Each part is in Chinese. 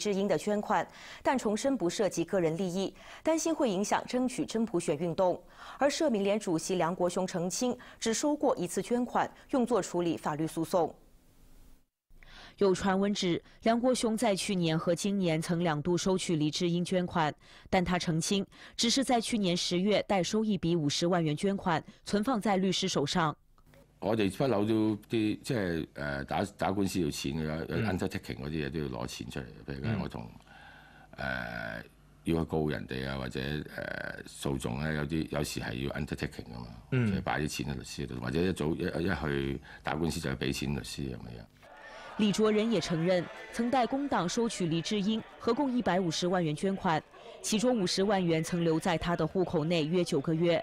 智英的捐款，但重申不涉及个人利益，担心会影响争取真普选运动。而社民联主席梁国雄澄清，只收过一次捐款，用作处理法律诉讼。有传闻指梁国雄在去年和今年曾两度收取李智英捐款，但他澄清，只是在去年十月代收一笔五十万元捐款，存放在律师手上。我哋不嬲都啲即係誒打打官司要錢嘅，有 undertaking 嗰啲嘢都要攞錢出嚟。譬如我同誒要去告人哋啊，或者誒訴訟咧，有啲有時係要 undertaking 噶嘛，即系擺啲錢喺律師度，或者一早一一去打官司就係俾錢律師咁樣。李卓仁也承认，曾代工党收取李志英合共一百五十万元捐款，其中五十万元曾留在他的户口内约九个月。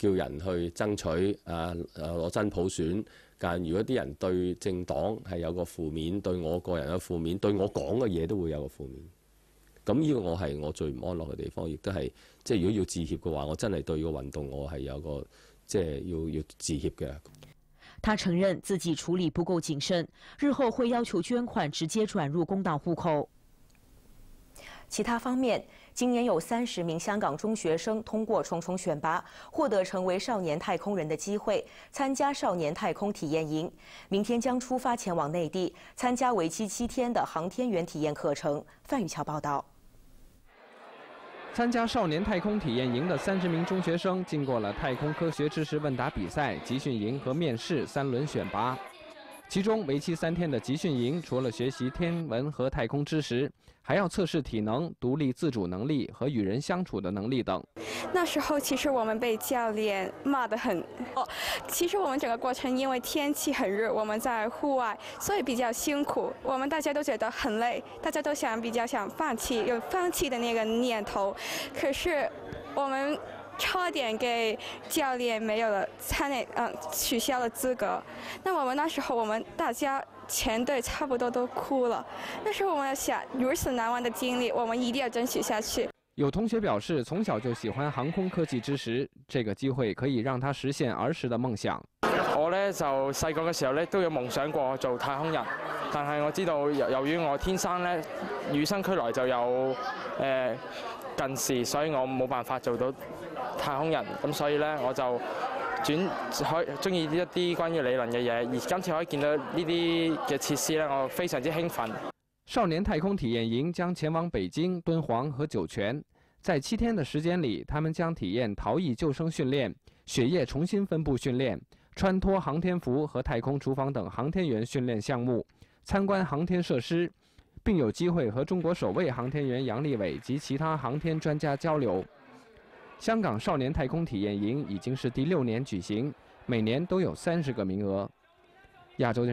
叫人去爭取啊！攞真普選，但如果啲人對政黨係有個負面，對我個人嘅負面，對我講嘅嘢都會有個負面。咁呢個我係我最唔安樂嘅地方，亦都係即係如果要致歉嘅話，我真係對個運動我係有個即係要要致歉嘅。他承认自己处理不够谨慎，日后会要求捐款直接转入公党户口。其他方面，今年有三十名香港中学生通过重重选拔，获得成为少年太空人的机会，参加少年太空体验营，明天将出发前往内地参加为期七天的航天员体验课程。范宇桥报道。参加少年太空体验营的三十名中学生，经过了太空科学知识问答比赛、集训营和面试三轮选拔。其中为期三天的集训营，除了学习天文和太空知识，还要测试体能、独立自主能力和与人相处的能力等。那时候其实我们被教练骂得很哦，其实我们整个过程因为天气很热，我们在户外，所以比较辛苦。我们大家都觉得很累，大家都想比较想放弃，有放弃的那个念头。可是我们。差点给教练没有了参赛，嗯，取消了资格。那我们那时候，我们大家全队差不多都哭了。那时候我们想，如此难忘的经历，我们一定要争取下去。有同学表示，从小就喜欢航空科技知识，这个机会可以让他实现儿时的梦想。我呢就细个嘅时候呢都有梦想过做太空人，但系我知道由由于我天生呢与生俱来就有诶近视，所以我冇办法做到。太空人咁，所以咧我就轉可中意一啲關於理論嘅嘢。而今次可以見到呢啲嘅設施咧，我非常之興奮。少年太空体验营将前往北京、敦煌和酒泉，在七天的时间里，他们将体验逃逸救生训练、血液重新分布训练、穿脱航天服和太空厨房等航天员训练项目，参观航天设施，并有机会和中国首位航天员杨利伟及其他航天专家交流。香港少年太空体验营已经是第六年举行，每年都有三十个名额。亚洲的。